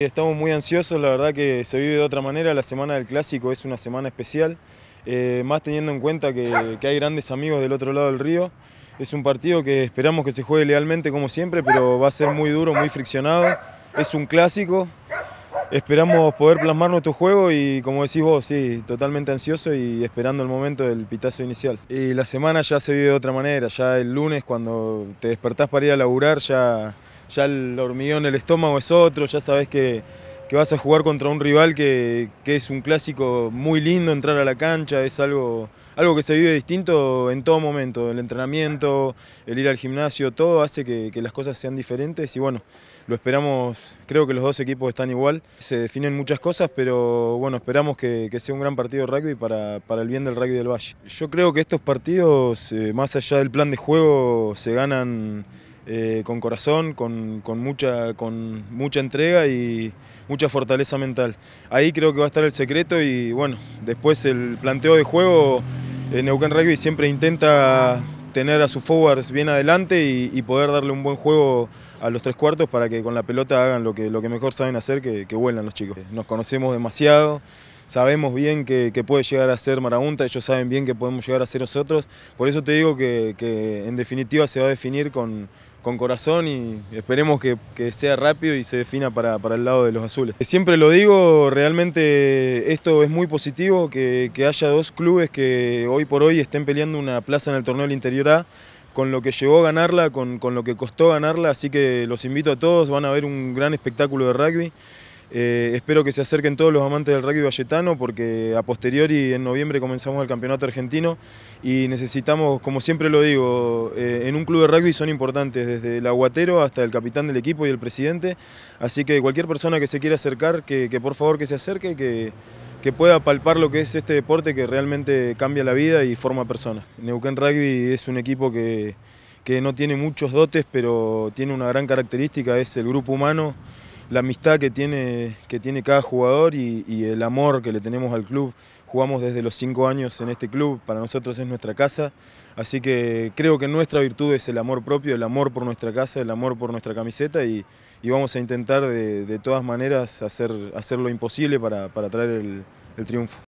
Estamos muy ansiosos, la verdad que se vive de otra manera, la semana del clásico es una semana especial, eh, más teniendo en cuenta que, que, hay grandes amigos del otro lado del río. Es un partido que esperamos que se juegue lealmente como siempre, pero va a ser muy duro, muy friccionado. Es un clásico esperamos poder plasmar nuestro juego y como decís vos, sí, totalmente ansioso y esperando el momento del pitazo inicial. Y la semana ya se vive de otra manera, ya el lunes cuando te despertás para ir a laburar, ya, ya el hormigón en el estómago es otro, ya sabes que que vas a jugar contra un rival que, es un clásico muy lindo, entrar a la cancha, es algo, algo que se vive distinto en todo momento, el entrenamiento, el ir al gimnasio, todo hace que, las cosas sean diferentes y bueno, lo esperamos, creo que los dos equipos están igual, se definen muchas cosas, pero bueno, esperamos que, sea un gran partido de rugby para, el bien del rugby del Valle. Yo creo que estos partidos, eh, más allá del plan de juego, se ganan eh, con corazón, con, mucha, con mucha entrega y mucha fortaleza mental. Ahí creo que va a estar el secreto y bueno, después el planteo de juego, Neuquén Rugby siempre intenta tener a sus forwards bien adelante y, poder darle un buen juego a los tres cuartos para que con la pelota hagan lo que, lo que mejor saben hacer, que, que vuelan los chicos. Nos conocemos demasiado sabemos bien que, puede llegar a ser Maragunta, ellos saben bien que podemos llegar a ser nosotros. Por eso te digo que, en definitiva se va a definir con, corazón y esperemos que, sea rápido y se defina para, el lado de los azules. Eh, siempre lo digo, realmente esto es muy positivo, que, haya dos clubes que hoy por hoy estén peleando una plaza en el torneo del interior A, con lo que llegó a ganarla, con, con lo que costó ganarla, así que los invito a todos, van a ver un gran espectáculo de rugby. Eh, espero que se acerquen todos los amantes del rugby valletano porque a posteriori en noviembre comenzamos el campeonato argentino y necesitamos, como siempre lo digo, eh, en un club de rugby son importantes desde el aguatero hasta el capitán del equipo y el presidente, así que cualquier persona que se quiera acercar, que, que por favor que se acerque, que, que pueda palpar lo que es este deporte que realmente cambia la vida y forma personas. Neuquén Rugby es un equipo que, que no tiene muchos dotes, pero tiene una gran característica, es el grupo humano la amistad que tiene, que tiene cada jugador y, el amor que le tenemos al club. Jugamos desde los cinco años en este club, para nosotros es nuestra casa, así que creo que nuestra virtud es el amor propio, el amor por nuestra casa, el amor por nuestra camiseta y, vamos a intentar de, todas maneras hacer, hacer lo imposible para, traer el triunfo.